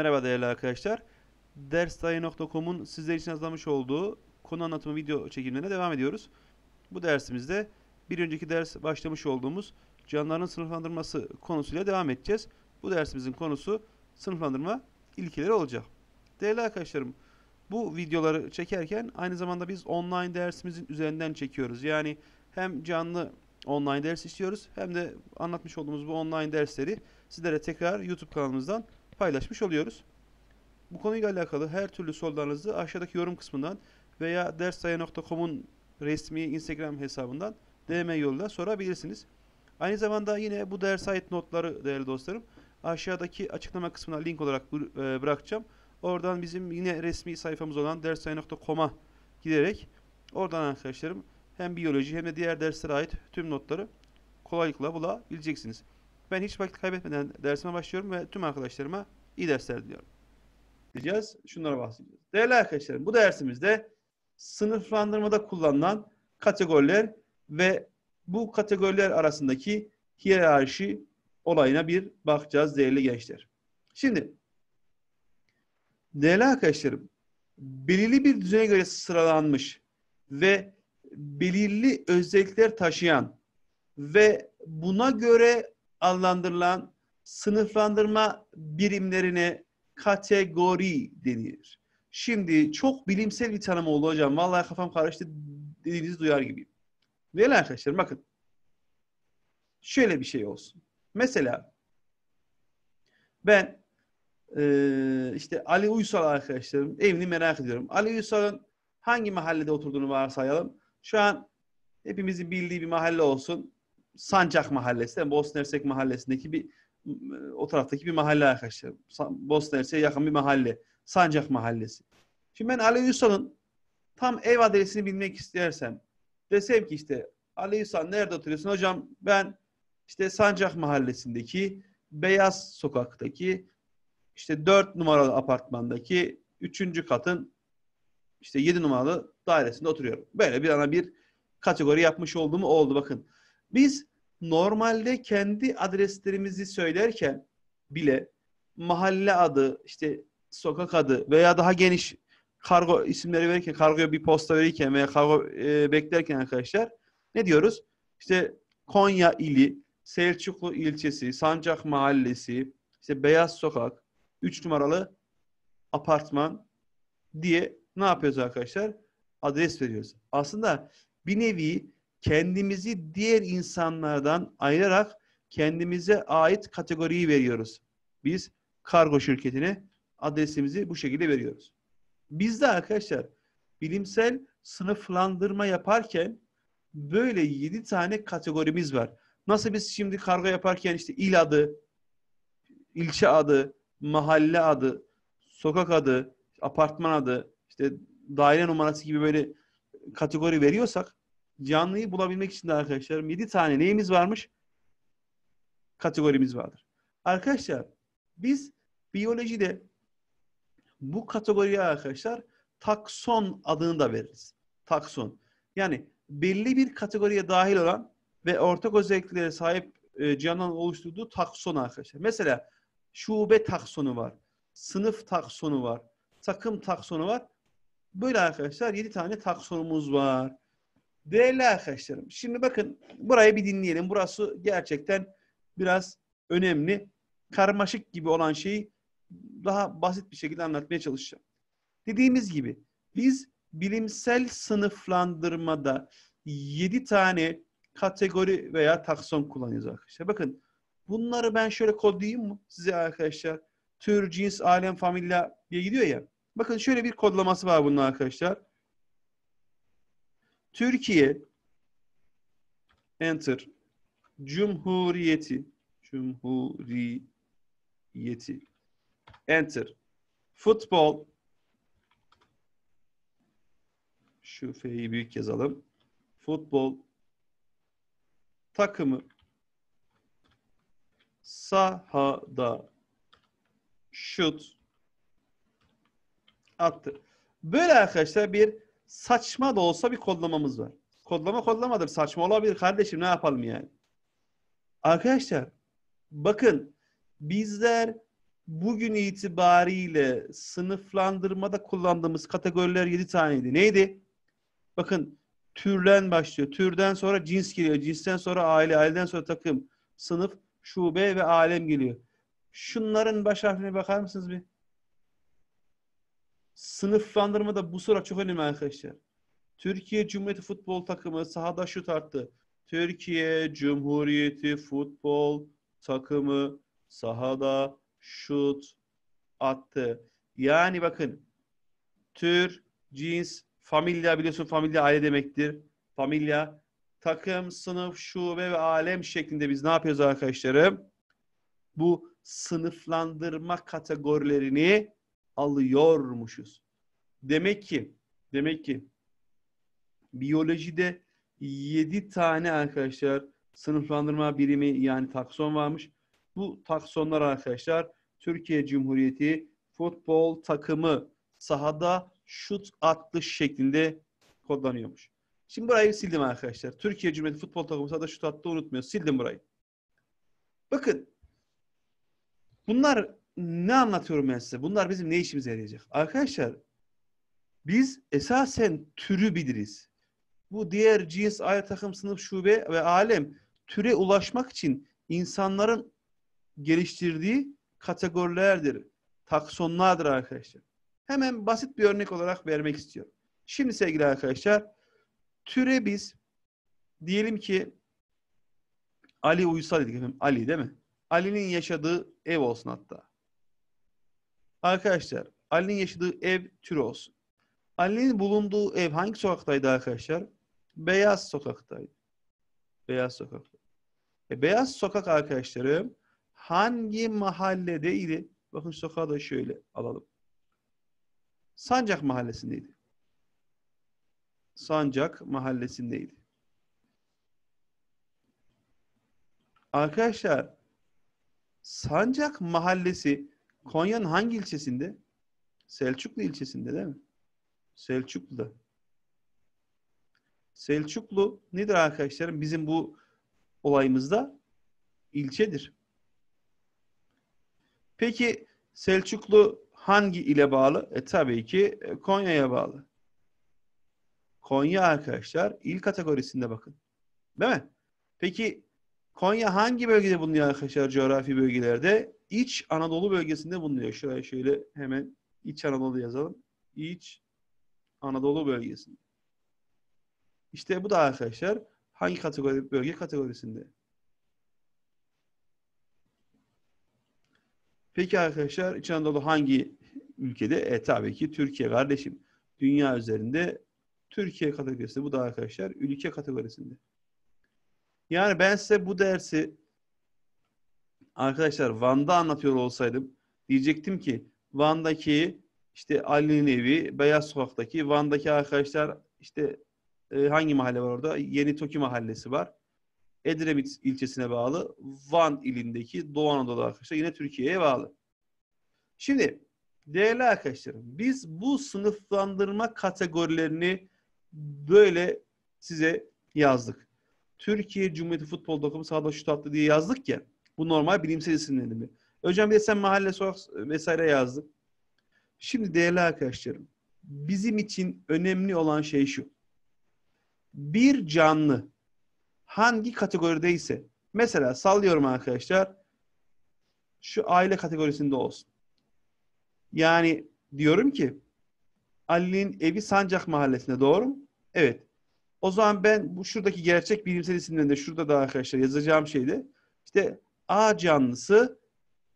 Merhaba değerli arkadaşlar. Dersdahi.com'un sizler için hazırlamış olduğu konu anlatımı video çekimlerine devam ediyoruz. Bu dersimizde bir önceki ders başlamış olduğumuz canlıların sınıflandırması konusuyla devam edeceğiz. Bu dersimizin konusu sınıflandırma ilkeleri olacak. Değerli arkadaşlarım bu videoları çekerken aynı zamanda biz online dersimizin üzerinden çekiyoruz. Yani hem canlı online ders istiyoruz hem de anlatmış olduğumuz bu online dersleri sizlere tekrar YouTube kanalımızdan paylaşmış oluyoruz. Bu konuyla alakalı her türlü sorularınızı aşağıdaki yorum kısmından veya dersdaya.com'un resmi Instagram hesabından DM yoluyla sorabilirsiniz. Aynı zamanda yine bu ders ait notları değerli dostlarım aşağıdaki açıklama kısmına link olarak e, bırakacağım. Oradan bizim yine resmi sayfamız olan dersdaya.com'a giderek oradan arkadaşlarım hem biyoloji hem de diğer derslere ait tüm notları kolaylıkla bulabileceksiniz. Ben hiç vakit kaybetmeden dersime başlıyorum ve tüm arkadaşlarıma iyi dersler diliyorum. Diyeceğiz, şunlara bahsedeceğiz. Değerli arkadaşlarım, bu dersimizde sınıflandırmada kullanılan kategoriler ve bu kategoriler arasındaki hiyerarşi olayına bir bakacağız değerli gençler. Şimdi değerli arkadaşlarım belirli bir düzene göre sıralanmış ve belirli özellikler taşıyan ve buna göre adlandırılan sınıflandırma birimlerine kategori denir. Şimdi çok bilimsel bir tanım oldu hocam. Vallahi kafam karıştı dediğinizi duyar gibiyim. Değerli arkadaşlar bakın. Şöyle bir şey olsun. Mesela ben e, işte Ali Uysal arkadaşlarım evini merak ediyorum. Ali Uysal'ın hangi mahallede oturduğunu varsayalım. Şu an hepimizin bildiği bir mahalle olsun. Sancak Mahallesi, yani Bosna Hersek Mahallesi'ndeki bir o taraftaki bir mahalle arkadaşlar. Bosna Hersek'e yakın bir mahalle. Sancak Mahallesi. Şimdi ben Ali Yusal'ın tam ev adresini bilmek istersem desem ki işte Ali Yusal nerede oturuyorsun? Hocam ben işte Sancak Mahallesi'ndeki Beyaz Sokak'taki işte 4 numaralı apartmandaki 3. katın işte 7 numaralı dairesinde oturuyorum. Böyle bir ana bir kategori yapmış olduğumu oldu bakın. Biz normalde kendi adreslerimizi söylerken bile mahalle adı, işte sokak adı veya daha geniş kargo isimleri verirken, kargoya bir posta verirken veya kargo e, beklerken arkadaşlar ne diyoruz? İşte Konya ili, Selçuklu ilçesi, Sancak mahallesi, işte Beyaz Sokak, 3 numaralı apartman diye ne yapıyoruz arkadaşlar? Adres veriyoruz. Aslında bir nevi kendimizi diğer insanlardan ayırarak kendimize ait kategoriyi veriyoruz. Biz kargo şirketine adresimizi bu şekilde veriyoruz. Biz de arkadaşlar bilimsel sınıflandırma yaparken böyle yedi tane kategorimiz var. Nasıl biz şimdi kargo yaparken işte il adı, ilçe adı, mahalle adı, sokak adı, apartman adı, işte daire numarası gibi böyle kategori veriyorsak canlıyı bulabilmek için de arkadaşlarım 7 tane neyimiz varmış? Kategorimiz vardır. Arkadaşlar biz biyolojide bu kategoriye arkadaşlar takson adını da veririz. Takson. Yani belli bir kategoriye dahil olan ve ortak özelliklere sahip e, canlıların oluşturduğu takson arkadaşlar. Mesela şube taksonu var. Sınıf taksonu var. Takım taksonu var. Böyle arkadaşlar 7 tane taksonumuz var. Değerli arkadaşlarım, şimdi bakın burayı bir dinleyelim. Burası gerçekten biraz önemli. Karmaşık gibi olan şeyi daha basit bir şekilde anlatmaya çalışacağım. Dediğimiz gibi biz bilimsel sınıflandırmada 7 tane kategori veya takson kullanıyoruz arkadaşlar. Bakın bunları ben şöyle kodlayayım mı size arkadaşlar? Tür, cins, alem, familya diye gidiyor ya. Bakın şöyle bir kodlaması var bunun arkadaşlar. Türkiye enter Cumhuriyeti Cumhuriyeti enter futbol şu F'yi büyük yazalım. Futbol takımı sahada şut attı. Böyle arkadaşlar bir saçma da olsa bir kodlamamız var. Kodlama kodlamadır. Saçma olabilir kardeşim ne yapalım yani. Arkadaşlar bakın bizler bugün itibariyle sınıflandırmada kullandığımız kategoriler 7 taneydi. Neydi? Bakın türden başlıyor. Türden sonra cins geliyor. Cinsten sonra aile, aileden sonra takım, sınıf, şube ve alem geliyor. Şunların baş harfine bakar mısınız bir? Sınıflandırma da bu sıra çok önemli arkadaşlar. Türkiye Cumhuriyeti futbol takımı sahada şut attı. Türkiye Cumhuriyeti futbol takımı sahada şut attı. Yani bakın tür, cins, familya biliyorsun familya aile demektir. Familya takım, sınıf, şube ve alem şeklinde biz ne yapıyoruz arkadaşlarım? Bu sınıflandırma kategorilerini alıyormuşuz. Demek ki demek ki biyolojide 7 tane arkadaşlar sınıflandırma birimi yani takson varmış. Bu taksonlar arkadaşlar Türkiye Cumhuriyeti futbol takımı sahada şut attı şeklinde kodlanıyormuş. Şimdi burayı sildim arkadaşlar. Türkiye Cumhuriyeti futbol takımı sahada şut attı unutmuyor. Sildim burayı. Bakın bunlar ne anlatıyorum ben size? Bunlar bizim ne işimize yarayacak? Arkadaşlar biz esasen türü biliriz. Bu diğer cins, ayrı takım, sınıf, şube ve alem türe ulaşmak için insanların geliştirdiği kategorilerdir. Taksonlardır arkadaşlar. Hemen basit bir örnek olarak vermek istiyorum. Şimdi sevgili arkadaşlar türe biz diyelim ki Ali Uysal dedik efendim. Ali değil mi? Ali'nin yaşadığı ev olsun hatta. Arkadaşlar Ali'nin yaşadığı ev türü olsun. Ali'nin bulunduğu ev hangi sokaktaydı arkadaşlar? Beyaz sokaktaydı. Beyaz sokak. E, beyaz sokak arkadaşlarım hangi mahalledeydi? Bakın sokağı da şöyle alalım. Sancak mahallesindeydi. Sancak mahallesindeydi. Arkadaşlar Sancak mahallesi Konya'nın hangi ilçesinde? Selçuklu ilçesinde değil mi? Selçuklu'da. Selçuklu nedir arkadaşlarım? Bizim bu olayımızda ilçedir. Peki Selçuklu hangi ile bağlı? E tabii ki e, Konya'ya bağlı. Konya arkadaşlar il kategorisinde bakın. Değil mi? Peki Konya hangi bölgede bulunuyor arkadaşlar coğrafi bölgelerde? İç Anadolu bölgesinde bulunuyor. Şuraya şöyle hemen İç Anadolu yazalım. İç Anadolu bölgesinde. İşte bu da arkadaşlar hangi kategori bölge kategorisinde? Peki arkadaşlar İç Anadolu hangi ülkede? E tabii ki Türkiye kardeşim. Dünya üzerinde Türkiye kategorisinde. Bu da arkadaşlar ülke kategorisinde. Yani ben size bu dersi Arkadaşlar Van'da anlatıyor olsaydım diyecektim ki Van'daki işte Ali'nin evi, Beyaz Sokak'taki Van'daki arkadaşlar işte e, hangi mahalle var orada? Yeni Toki Mahallesi var. Edremit ilçesine bağlı. Van ilindeki Doğu Anadolu arkadaşlar yine Türkiye'ye bağlı. Şimdi değerli arkadaşlarım biz bu sınıflandırma kategorilerini böyle size yazdık. Türkiye Cumhuriyeti Futbol Takımı sağda şu tatlı diye yazdık ya. Bu normal bilimsel isimlendirme. Hocam bir de sen mahalle sokak vesaire yazdın. Şimdi değerli arkadaşlarım, bizim için önemli olan şey şu. Bir canlı hangi kategorideyse, mesela sallıyorum arkadaşlar, şu aile kategorisinde olsun. Yani diyorum ki, Ali'nin evi Sancak Mahallesi'nde doğru mu? Evet. O zaman ben bu şuradaki gerçek bilimsel isimlerinde şurada da arkadaşlar yazacağım şeyde işte A canlısı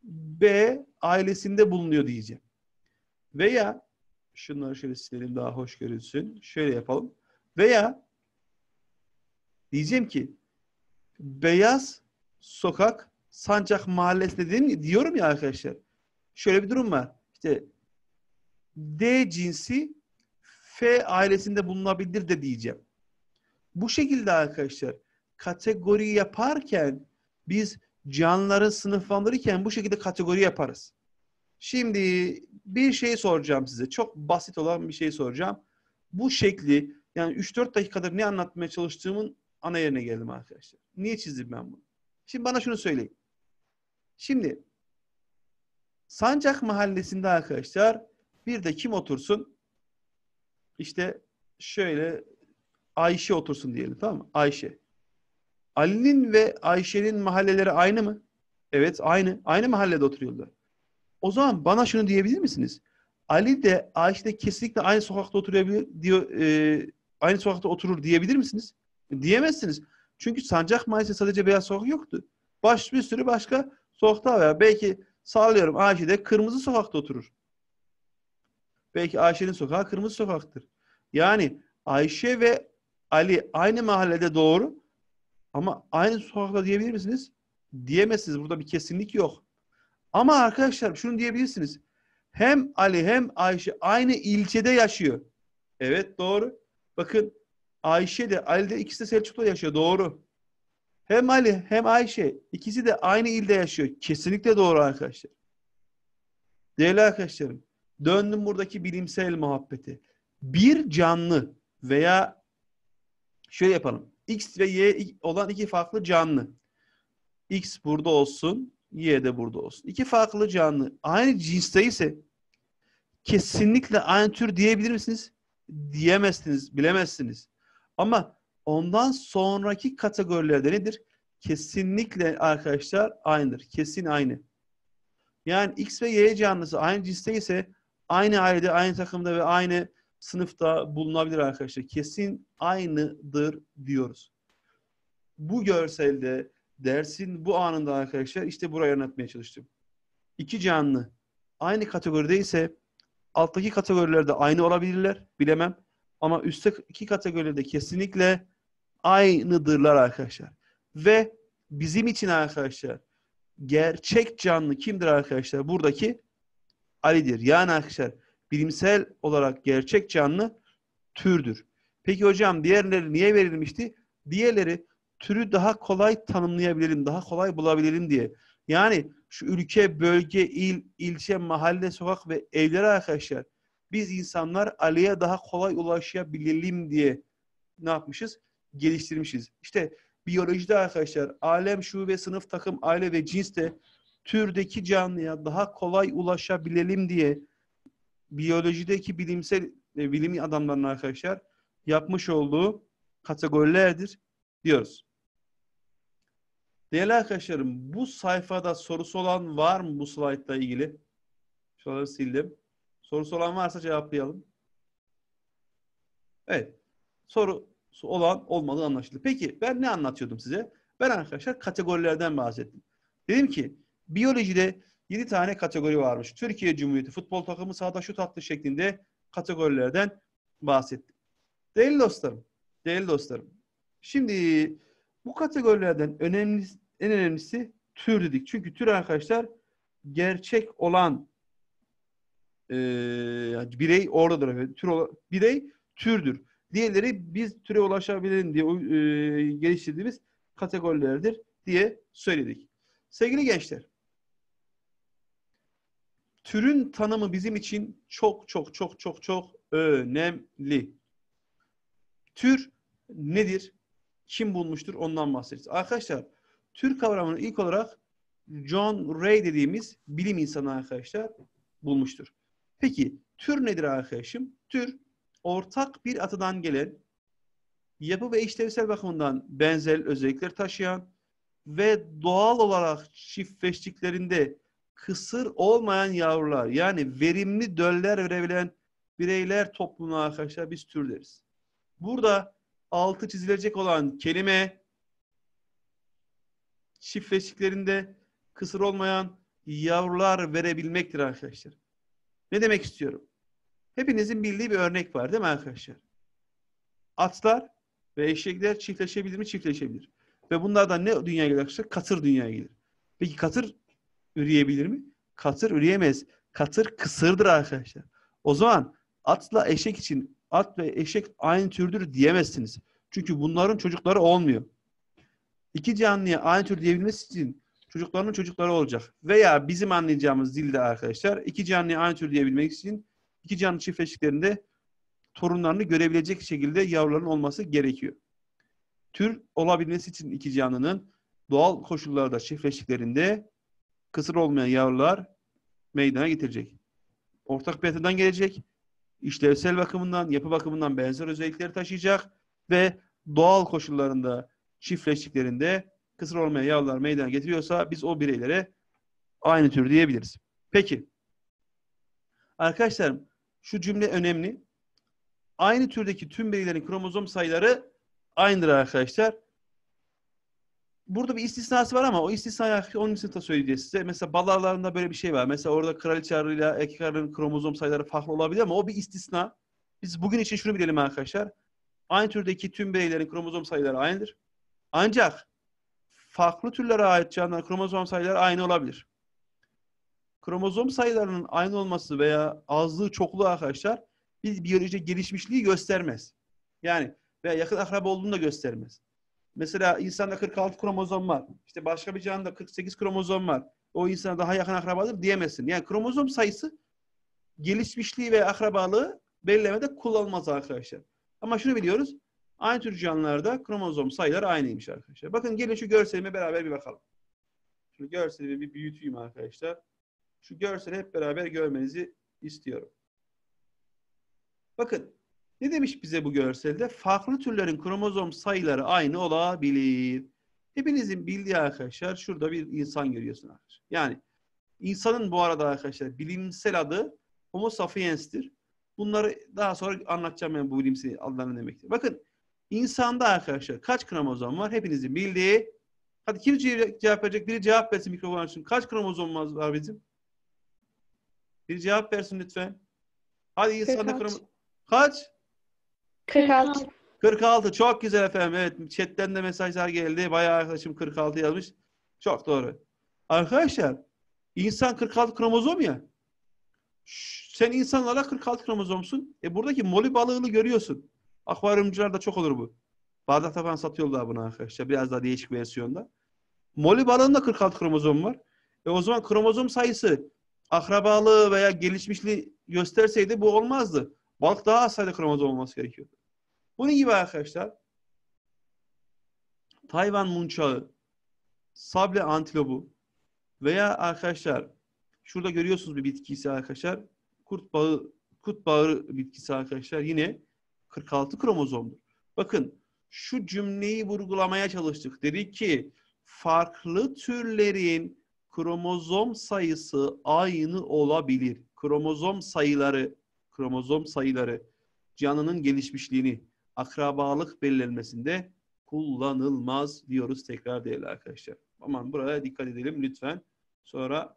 B ailesinde bulunuyor diyeceğim. Veya şunları şöyle silelim daha hoş görülsün. Şöyle yapalım. Veya diyeceğim ki beyaz sokak Sancak Mahallesi dediğim diyorum ya arkadaşlar. Şöyle bir durum var. İşte D cinsi F ailesinde bulunabilir de diyeceğim. Bu şekilde arkadaşlar kategori yaparken biz canlıları sınıflandırırken bu şekilde kategori yaparız. Şimdi bir şey soracağım size. Çok basit olan bir şey soracağım. Bu şekli yani 3-4 dakikadır ne anlatmaya çalıştığımın ana yerine geldim arkadaşlar. Niye çizdim ben bunu? Şimdi bana şunu söyleyin. Şimdi Sancak Mahallesi'nde arkadaşlar bir de kim otursun? İşte şöyle Ayşe otursun diyelim tamam mı? Ayşe. Ali'nin ve Ayşe'nin mahalleleri aynı mı? Evet aynı. Aynı mahallede oturuyordu. O zaman bana şunu diyebilir misiniz? Ali de Ayşe de kesinlikle aynı sokakta oturabilir diyor e, aynı sokakta oturur diyebilir misiniz? Diyemezsiniz. Çünkü Sancak Mahallesi sadece beyaz sokak yoktu. Baş bir sürü başka sokakta var. Belki sallıyorum Ayşe de kırmızı sokakta oturur. Belki Ayşe'nin sokağı kırmızı sokaktır. Yani Ayşe ve Ali aynı mahallede doğru ama aynı sokakta diyebilir misiniz? Diyemezsiniz. Burada bir kesinlik yok. Ama arkadaşlar şunu diyebilirsiniz. Hem Ali hem Ayşe aynı ilçede yaşıyor. Evet doğru. Bakın Ayşe de Ali de ikisi de Selçuk'ta yaşıyor. Doğru. Hem Ali hem Ayşe ikisi de aynı ilde yaşıyor. Kesinlikle doğru arkadaşlar. Değerli arkadaşlarım, döndüm buradaki bilimsel muhabbeti. Bir canlı veya şöyle yapalım. X ve Y olan iki farklı canlı. X burada olsun, Y de burada olsun. İki farklı canlı aynı cinste ise kesinlikle aynı tür diyebilir misiniz? Diyemezsiniz, bilemezsiniz. Ama ondan sonraki kategorilerde nedir? Kesinlikle arkadaşlar aynıdır. Kesin aynı. Yani X ve Y canlısı aynı cinste ise aynı ailede, aynı takımda ve aynı sınıfta bulunabilir arkadaşlar. Kesin aynıdır diyoruz. Bu görselde dersin bu anında arkadaşlar işte burayı anlatmaya çalıştım. İki canlı aynı kategoride ise alttaki kategorilerde aynı olabilirler bilemem. Ama üstteki kategorilerde kesinlikle aynıdırlar arkadaşlar. Ve bizim için arkadaşlar gerçek canlı kimdir arkadaşlar? Buradaki Ali'dir. Yani arkadaşlar bilimsel olarak gerçek canlı türdür. Peki hocam diğerleri niye verilmişti? Diğerleri türü daha kolay tanımlayabilirim, daha kolay bulabilirim diye. Yani şu ülke, bölge, il, ilçe, mahalle, sokak ve evlere arkadaşlar biz insanlar Ali'ye daha kolay ulaşabilelim diye ne yapmışız? Geliştirmişiz. İşte biyolojide arkadaşlar alem, şube, sınıf, takım, aile ve cins de türdeki canlıya daha kolay ulaşabilelim diye biyolojideki bilimsel e, bilimi adamların arkadaşlar yapmış olduğu kategorilerdir diyoruz. Değerli arkadaşlarım bu sayfada sorusu olan var mı bu slaytla ilgili? Şuraları sildim. Sorusu olan varsa cevaplayalım. Evet. Soru olan olmadığı anlaşıldı. Peki ben ne anlatıyordum size? Ben arkadaşlar kategorilerden bahsettim. Dedim ki biyolojide 7 tane kategori varmış. Türkiye Cumhuriyeti futbol takımı sahada şut attı şeklinde kategorilerden bahsettim. Değerli dostlarım, değerli dostlarım. Şimdi bu kategorilerden önemli, en önemlisi tür dedik. Çünkü tür arkadaşlar gerçek olan e, birey oradadır. Tür, birey türdür. Diğerleri biz türe ulaşabilirim diye e, geliştirdiğimiz kategorilerdir diye söyledik. Sevgili gençler, Türün tanımı bizim için çok çok çok çok çok önemli. Tür nedir? Kim bulmuştur? Ondan bahsedeceğiz. Arkadaşlar tür kavramını ilk olarak John Ray dediğimiz bilim insanı arkadaşlar bulmuştur. Peki tür nedir arkadaşım? Tür ortak bir atadan gelen yapı ve işlevsel bakımından benzer özellikler taşıyan ve doğal olarak çiftleştiklerinde kısır olmayan yavrular yani verimli döller verebilen bireyler toplumuna arkadaşlar biz tür deriz. Burada altı çizilecek olan kelime çiftleşiklerinde kısır olmayan yavrular verebilmektir arkadaşlar. Ne demek istiyorum? Hepinizin bildiği bir örnek var değil mi arkadaşlar? Atlar ve eşekler çiftleşebilir mi? Çiftleşebilir. Ve bunlardan ne dünyaya gelir arkadaşlar? Katır dünyaya gelir. Peki katır üreyebilir mi? Katır üreyemez. Katır kısırdır arkadaşlar. O zaman atla eşek için at ve eşek aynı türdür diyemezsiniz. Çünkü bunların çocukları olmuyor. İki canlıya aynı tür diyebilmesi için çocuklarının çocukları olacak. Veya bizim anlayacağımız dilde arkadaşlar iki canlıya aynı tür diyebilmek için iki canlı çiftleşiklerinde torunlarını görebilecek şekilde yavruların olması gerekiyor. Tür olabilmesi için iki canlının doğal koşullarda çiftleşiklerinde kısır olmayan yavrular meydana getirecek. Ortak betadan gelecek. işlevsel bakımından, yapı bakımından benzer özellikleri taşıyacak ve doğal koşullarında çiftleştiklerinde kısır olmayan yavrular meydana getiriyorsa biz o bireylere aynı tür diyebiliriz. Peki. arkadaşlarım, şu cümle önemli. Aynı türdeki tüm bireylerin kromozom sayıları aynıdır arkadaşlar burada bir istisnası var ama o istisnayı onun için de söyleyeceğiz size. Mesela bal böyle bir şey var. Mesela orada kraliçe arıyla erkek arının kromozom sayıları farklı olabilir ama o bir istisna. Biz bugün için şunu bilelim arkadaşlar. Aynı türdeki tüm bireylerin kromozom sayıları aynıdır. Ancak farklı türlere ait canlıların kromozom sayıları aynı olabilir. Kromozom sayılarının aynı olması veya azlığı çokluğu arkadaşlar bir biyolojide gelişmişliği göstermez. Yani veya yakın akraba olduğunu da göstermez. Mesela insanda 46 kromozom var. İşte başka bir canlıda 48 kromozom var. O insana daha yakın akrabadır diyemezsin. Yani kromozom sayısı gelişmişliği ve akrabalığı belirlemede kullanılmaz arkadaşlar. Ama şunu biliyoruz. Aynı tür canlılarda kromozom sayıları aynıymış arkadaşlar. Bakın gelin şu görselime beraber bir bakalım. Şu görselimi bir büyüteyim arkadaşlar. Şu görseli hep beraber görmenizi istiyorum. Bakın ne demiş bize bu görselde? Farklı türlerin kromozom sayıları aynı olabilir. Hepinizin bildiği arkadaşlar şurada bir insan görüyorsun arkadaşlar. Yani insanın bu arada arkadaşlar bilimsel adı Homo sapiens'tir. Bunları daha sonra anlatacağım ben bu bilimsel adlarını demektir. Bakın insanda arkadaşlar kaç kromozom var? Hepinizin bildiği. Hadi kim cevap verecek? Biri cevap versin mikrofon açın. Kaç kromozom var bizim? Bir cevap versin lütfen. Hadi insanda kromozom... Kaç? 46. 46 çok güzel efendim. Evet chatten de mesajlar geldi. Bayağı arkadaşım 46 yazmış. Çok doğru. Arkadaşlar insan 46 kromozom ya. Sen insanlara 46 kromozomsun. E buradaki moli balığını görüyorsun. Akvaryumcularda çok olur bu. Bardak taban satıyorlar bunu arkadaşlar. Biraz daha değişik versiyonda. Moli balığında 46 kromozom var. E o zaman kromozom sayısı akrabalığı veya gelişmişliği gösterseydi bu olmazdı. Balık daha az sayıda kromozom olması gerekiyor. Bunun gibi arkadaşlar Tayvan munçağı, sable antilobu veya arkadaşlar şurada görüyorsunuz bir bitkisi arkadaşlar kurt bağı kurt bağırı bitkisi arkadaşlar yine 46 kromozomdur. Bakın şu cümleyi vurgulamaya çalıştık. Dedik ki farklı türlerin kromozom sayısı aynı olabilir. Kromozom sayıları kromozom sayıları canının gelişmişliğini akrabalık belirlenmesinde kullanılmaz diyoruz tekrar değerli arkadaşlar. Aman buraya dikkat edelim lütfen. Sonra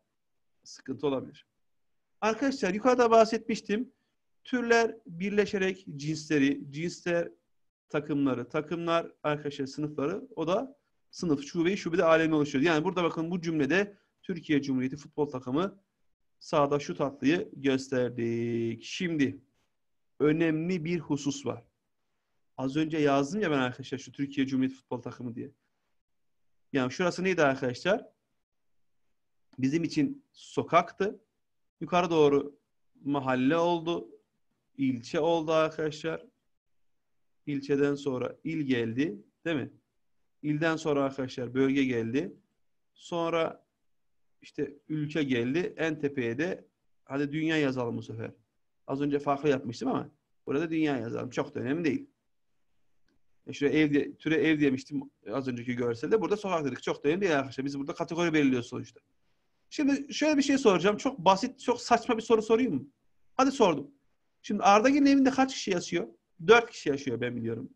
sıkıntı olabilir. Arkadaşlar yukarıda bahsetmiştim. Türler birleşerek cinsleri, cinsler takımları, takımlar arkadaşlar sınıfları o da sınıf, şube, şubede alemi oluşuyor. Yani burada bakın bu cümlede Türkiye Cumhuriyeti futbol takımı Sağda şu tatlıyı gösterdik. Şimdi önemli bir husus var. Az önce yazdım ya ben arkadaşlar şu Türkiye Cumhuriyeti Futbol Takımı diye. Yani şurası neydi arkadaşlar? Bizim için sokaktı. Yukarı doğru mahalle oldu. ilçe oldu arkadaşlar. İlçeden sonra il geldi. Değil mi? İlden sonra arkadaşlar bölge geldi. Sonra işte ülke geldi en tepeye de hadi dünya yazalım bu sefer. Az önce farklı yapmıştım ama burada dünya yazalım. Çok da önemli değil. E şuraya ev diye, türe ev demiştim az önceki görselde. Burada sokak dedik. Çok da önemli değil arkadaşlar. Biz burada kategori belirliyoruz sonuçta. Şimdi şöyle bir şey soracağım. Çok basit, çok saçma bir soru sorayım mı? Hadi sordum. Şimdi Arda'nın evinde kaç kişi yaşıyor? Dört kişi yaşıyor ben biliyorum.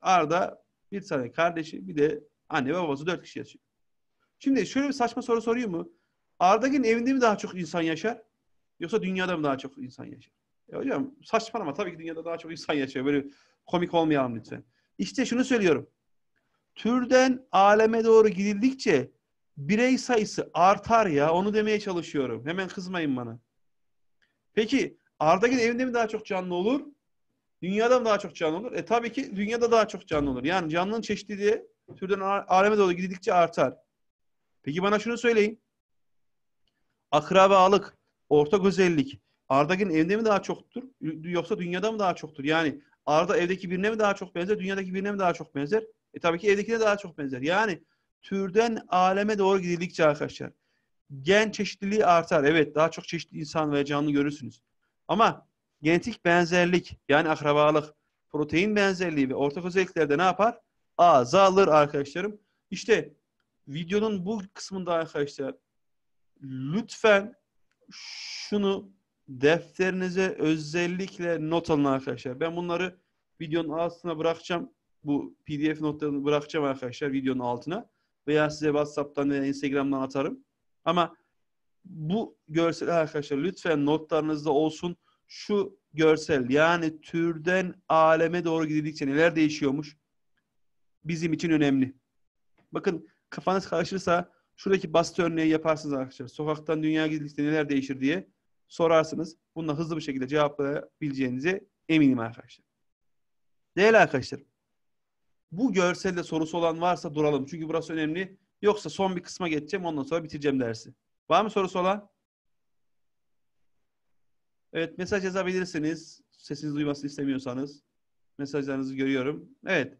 Arda bir tane kardeşi bir de anne ve babası dört kişi yaşıyor. Şimdi şöyle bir saçma soru sorayım mı? Arda'nın evinde mi daha çok insan yaşar? Yoksa dünyada mı daha çok insan yaşar? Ya e hocam saçmalama tabii ki dünyada daha çok insan yaşıyor. Böyle komik olmayalım lütfen. İşte şunu söylüyorum. Türden aleme doğru gidildikçe birey sayısı artar ya. Onu demeye çalışıyorum. Hemen kızmayın bana. Peki Arda'nın evinde mi daha çok canlı olur? Dünyada mı daha çok canlı olur? E tabii ki dünyada daha çok canlı olur. Yani canlının çeşitliliği türden aleme doğru gidildikçe artar. Peki bana şunu söyleyin akrabalık, ortak özellik Arda'nın evinde mi daha çoktur yoksa dünyada mı daha çoktur? Yani Arda evdeki birine mi daha çok benzer, dünyadaki birine mi daha çok benzer? E tabii ki evdekine daha çok benzer. Yani türden aleme doğru gidildikçe arkadaşlar gen çeşitliliği artar. Evet daha çok çeşitli insan ve canlı görürsünüz. Ama genetik benzerlik yani akrabalık, protein benzerliği ve ortak özelliklerde ne yapar? Azalır arkadaşlarım. İşte videonun bu kısmında arkadaşlar lütfen şunu defterinize özellikle not alın arkadaşlar. Ben bunları videonun altına bırakacağım. Bu pdf notlarını bırakacağım arkadaşlar videonun altına. Veya size Whatsapp'tan veya Instagram'dan atarım. Ama bu görsel arkadaşlar lütfen notlarınızda olsun. Şu görsel yani türden aleme doğru gidildikçe neler değişiyormuş bizim için önemli. Bakın kafanız karışırsa Şuradaki basit örneği yaparsınız arkadaşlar. Sokaktan dünya gidildikçe neler değişir diye sorarsınız. Bununla hızlı bir şekilde cevaplayabileceğinize eminim arkadaşlar. Değerli arkadaşlar. Bu görselde sorusu olan varsa duralım. Çünkü burası önemli. Yoksa son bir kısma geçeceğim. Ondan sonra bitireceğim dersi. Var mı sorusu olan? Evet mesaj yazabilirsiniz. Sesinizi duymasını istemiyorsanız. Mesajlarınızı görüyorum. Evet.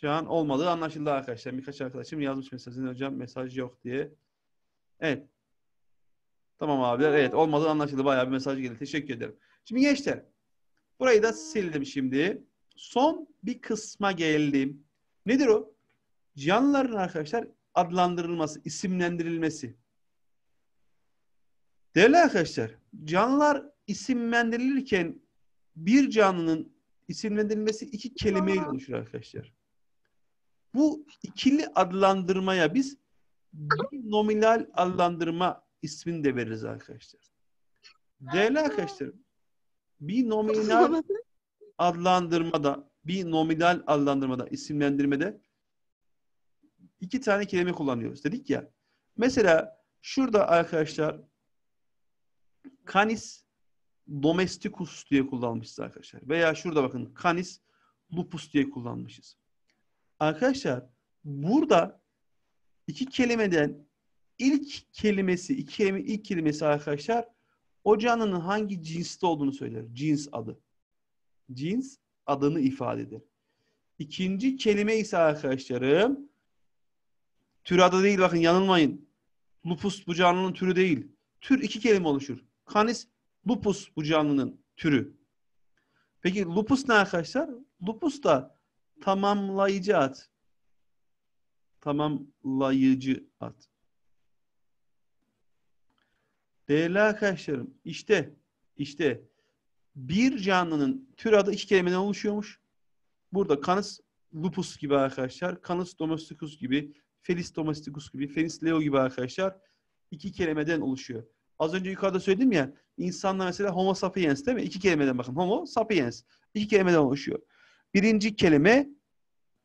Şu an olmadığı anlaşıldı arkadaşlar. Birkaç arkadaşım yazmış mesajını hocam mesaj yok diye. Evet. Tamam abiler. Evet olmadığı anlaşıldı. Bayağı bir mesaj geldi. Teşekkür ederim. Şimdi gençler. Burayı da sildim şimdi. Son bir kısma geldim. Nedir o? Canlıların arkadaşlar adlandırılması, isimlendirilmesi. Değerli arkadaşlar, canlılar isimlendirilirken bir canlının isimlendirilmesi iki kelimeye oluşur arkadaşlar. Bu ikili adlandırmaya biz bir nominal adlandırma ismini de veririz arkadaşlar. Değerli arkadaşlar, nominal adlandırmada, bir nominal adlandırmada, isimlendirmede iki tane kelime kullanıyoruz dedik ya. Mesela şurada arkadaşlar canis domesticus diye kullanmışız arkadaşlar. Veya şurada bakın canis lupus diye kullanmışız. Arkadaşlar burada iki kelimeden ilk kelimesi, iki kelime, ilk kelimesi arkadaşlar o canlının hangi cinste olduğunu söyler. Cins adı. Cins adını ifade eder. İkinci kelime ise arkadaşlarım tür adı değil bakın yanılmayın. Lupus bu canlının türü değil. Tür iki kelime oluşur. Canis lupus bu canlının türü. Peki lupus ne arkadaşlar? Lupus da tamamlayıcı at. Tamamlayıcı at. Değerli arkadaşlarım işte işte bir canlının tür adı iki kelimeden oluşuyormuş. Burada Canis lupus gibi arkadaşlar, Canis domesticus gibi, Felis domesticus gibi, Felis leo gibi arkadaşlar iki kelimeden oluşuyor. Az önce yukarıda söyledim ya, insanlar mesela homo sapiens değil mi? İki kelimeden bakın. Homo sapiens. iki kelimeden oluşuyor. Birinci kelime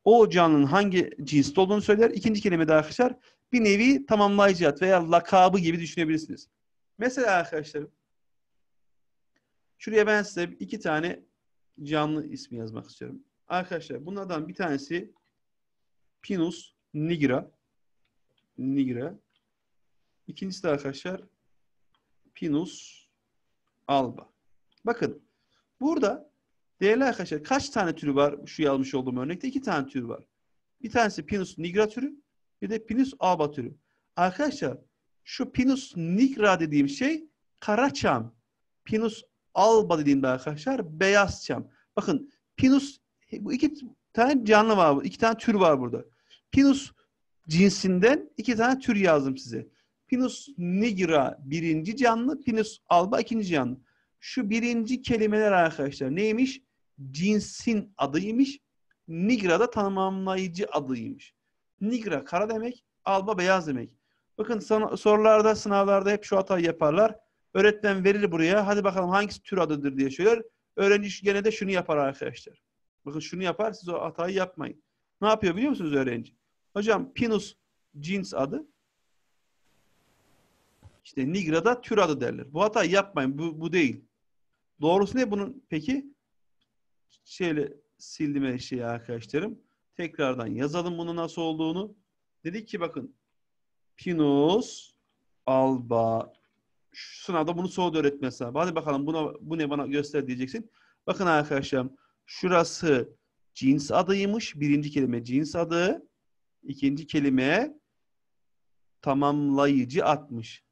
o canlının hangi cinste olduğunu söyler. İkinci kelime de arkadaşlar bir nevi tamamlayıcı ad veya lakabı gibi düşünebilirsiniz. Mesela arkadaşlar şuraya ben size iki tane canlı ismi yazmak istiyorum. Arkadaşlar bunlardan bir tanesi Pinus nigra. Nigra. İkincisi de arkadaşlar Pinus alba. Bakın burada Değerli arkadaşlar kaç tane türü var? Şu almış olduğum örnekte iki tane tür var. Bir tanesi Pinus nigra türü, bir de Pinus alba türü. Arkadaşlar şu Pinus nigra dediğim şey kara çam. Pinus alba dediğimde arkadaşlar beyaz çam. Bakın Pinus bu iki tane canlı var, iki tane tür var burada. Pinus cinsinden iki tane tür yazdım size. Pinus nigra birinci canlı, Pinus alba ikinci canlı. Şu birinci kelimeler arkadaşlar neymiş? cinsin adıymış. Nigra da tamamlayıcı adıymış. Nigra kara demek, alba beyaz demek. Bakın sana, sorularda, sınavlarda hep şu hatayı yaparlar. Öğretmen verir buraya. Hadi bakalım hangisi tür adıdır diye söyler. Öğrenci gene de şunu yapar arkadaşlar. Bakın şunu yapar. Siz o hatayı yapmayın. Ne yapıyor biliyor musunuz öğrenci? Hocam Pinus cins adı. İşte da tür adı derler. Bu hatayı yapmayın. Bu, bu değil. Doğrusu ne bunun peki? Şöyle sildim her şeyi arkadaşlarım. Tekrardan yazalım bunu nasıl olduğunu. Dedik ki bakın Pinus alba sınavda bunu sordu öğretmen sana. Hadi bakalım buna, bu ne bana göster diyeceksin. Bakın arkadaşlarım şurası cins adıymış. Birinci kelime cins adı. ikinci kelime tamamlayıcı atmış.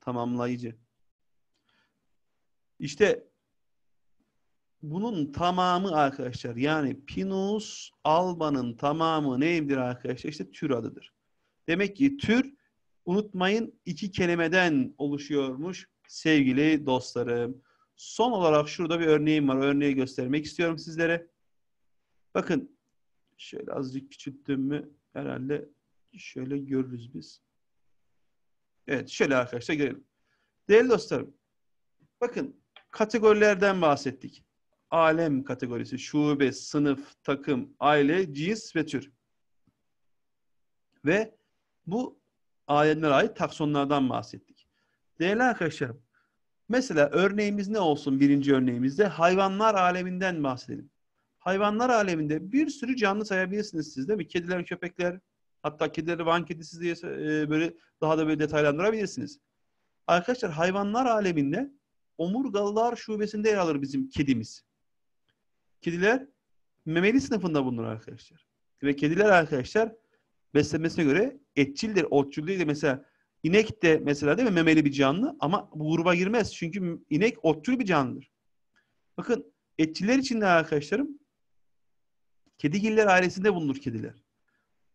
Tamamlayıcı. İşte bunun tamamı arkadaşlar yani Pinus alba'nın tamamı neyimdir arkadaşlar? İşte tür adıdır. Demek ki tür unutmayın iki kelimeden oluşuyormuş sevgili dostlarım. Son olarak şurada bir örneğim var. Örneği göstermek istiyorum sizlere. Bakın şöyle azıcık küçülttüm mü herhalde şöyle görürüz biz. Evet şöyle arkadaşlar görelim. Değerli dostlarım bakın kategorilerden bahsettik alem kategorisi, şube, sınıf, takım, aile, cins ve tür. Ve bu alemlere ait taksonlardan bahsettik. Değerli arkadaşlarım, mesela örneğimiz ne olsun birinci örneğimizde? Hayvanlar aleminden bahsedelim. Hayvanlar aleminde bir sürü canlı sayabilirsiniz siz değil mi? Kediler, köpekler, hatta kedileri van kedisi diye e, böyle daha da böyle detaylandırabilirsiniz. Arkadaşlar hayvanlar aleminde omurgalılar şubesinde yer alır bizim kedimiz. Kediler memeli sınıfında bulunur arkadaşlar. Ve kediler arkadaşlar beslenmesine göre etçildir, otçul değil. Mesela inek de mesela değil mi memeli bir canlı ama bu gruba girmez. Çünkü inek otçul bir canlıdır. Bakın etçiler için de arkadaşlarım kedigiller ailesinde bulunur kediler.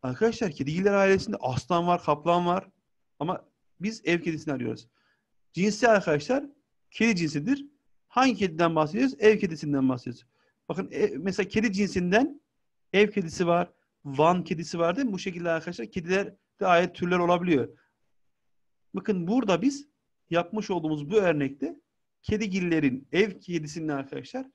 Arkadaşlar kedigiller ailesinde aslan var, kaplan var. Ama biz ev kedisini arıyoruz. Cinsi arkadaşlar kedi cinsidir. Hangi kediden bahsediyoruz? Ev kedisinden bahsediyoruz. Bakın e, mesela kedi cinsinden ev kedisi var, van kedisi var değil mi? Bu şekilde arkadaşlar kediler de ait türler olabiliyor. Bakın burada biz yapmış olduğumuz bu örnekte kedigillerin ev kedisinin arkadaşlar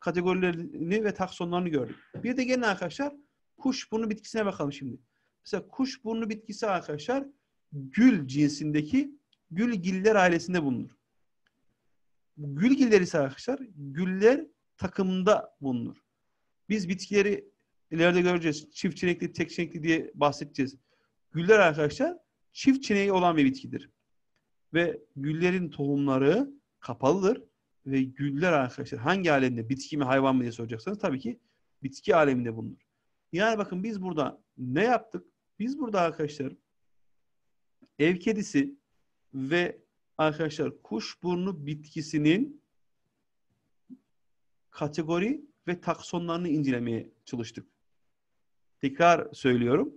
kategorilerini ve taksonlarını gördük. Bir de gelin arkadaşlar kuş burnu bitkisine bakalım şimdi. Mesela kuş burnu bitkisi arkadaşlar gül cinsindeki gülgiller ailesinde bulunur. Gülgiller ise arkadaşlar güller takımda bulunur. Biz bitkileri ileride göreceğiz. Çift çenekli, tek çenekli diye bahsedeceğiz. Güller arkadaşlar çift çeneği olan bir bitkidir. Ve güllerin tohumları kapalıdır. Ve güller arkadaşlar hangi alemde bitki mi hayvan mı diye soracaksanız tabii ki bitki aleminde bulunur. Yani bakın biz burada ne yaptık? Biz burada arkadaşlar ev kedisi ve arkadaşlar kuşburnu bitkisinin kategori ve taksonlarını incelemeye çalıştık. Tekrar söylüyorum.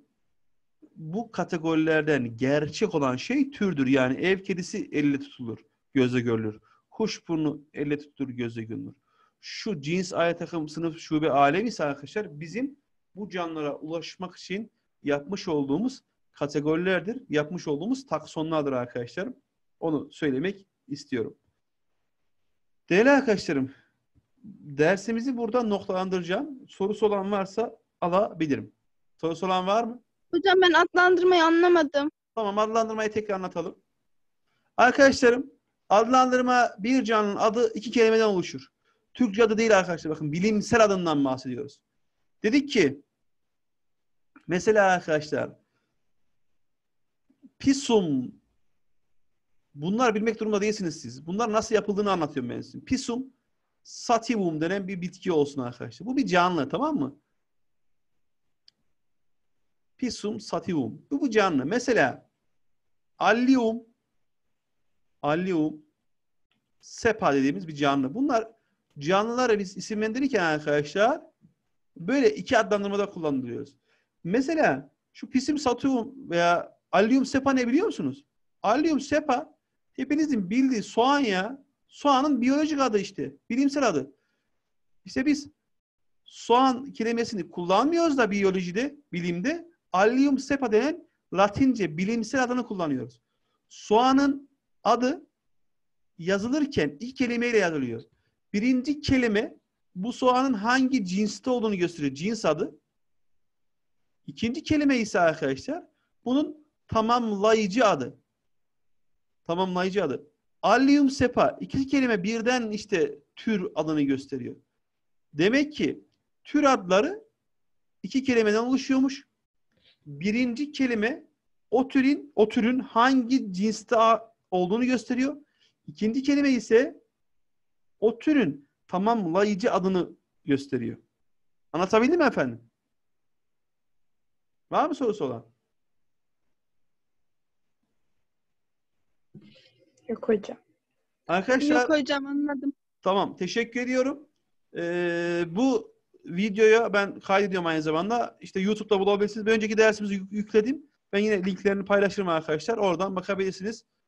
Bu kategorilerden gerçek olan şey türdür. Yani ev kedisi elle tutulur, göze görülür. Kuş burnu elle tutulur, göze görülür. Şu cins aile takım sınıf şube alem ise arkadaşlar bizim bu canlara ulaşmak için yapmış olduğumuz kategorilerdir. Yapmış olduğumuz taksonlardır arkadaşlarım. Onu söylemek istiyorum. Değerli arkadaşlarım, dersimizi burada noktalandıracağım. Sorusu olan varsa alabilirim. Sorusu olan var mı? Hocam ben adlandırmayı anlamadım. Tamam adlandırmayı tekrar anlatalım. Arkadaşlarım adlandırma bir canlının adı iki kelimeden oluşur. Türkçe adı değil arkadaşlar bakın bilimsel adından bahsediyoruz. Dedik ki mesela arkadaşlar pisum bunlar bilmek durumunda değilsiniz siz. Bunlar nasıl yapıldığını anlatıyorum ben size. Pisum sativum denen bir bitki olsun arkadaşlar. Bu bir canlı tamam mı? Pisum sativum. Bu, bu canlı. Mesela allium allium sepa dediğimiz bir canlı. Bunlar canlılara biz isimlendirirken arkadaşlar böyle iki adlandırmada kullanılıyoruz. Mesela şu Pisum sativum veya allium sepa ne biliyor musunuz? Allium sepa hepinizin bildiği soğan ya Soğanın biyolojik adı işte. Bilimsel adı. İşte biz soğan kelimesini kullanmıyoruz da biyolojide, bilimde. Allium sepa denen Latince bilimsel adını kullanıyoruz. Soğanın adı yazılırken ilk kelimeyle yazılıyor. Birinci kelime bu soğanın hangi cinste olduğunu gösteriyor. Cins adı. İkinci kelime ise arkadaşlar bunun tamamlayıcı adı. Tamamlayıcı adı. Allium sepa. İki kelime birden işte tür adını gösteriyor. Demek ki tür adları iki kelimeden oluşuyormuş. Birinci kelime o türün o türün hangi cinste olduğunu gösteriyor. İkinci kelime ise o türün tamamlayıcı adını gösteriyor. Anlatabildim mi efendim? Var mı sorusu olan? Yok hocam. Arkadaşlar. Yok hocam anladım. Tamam teşekkür ediyorum. Ee, bu videoya ben kaydediyorum aynı zamanda. İşte YouTube'da bulabilirsiniz. Bir önceki dersimizi yükledim. Ben yine linklerini paylaşırım arkadaşlar. Oradan bakabilirsiniz.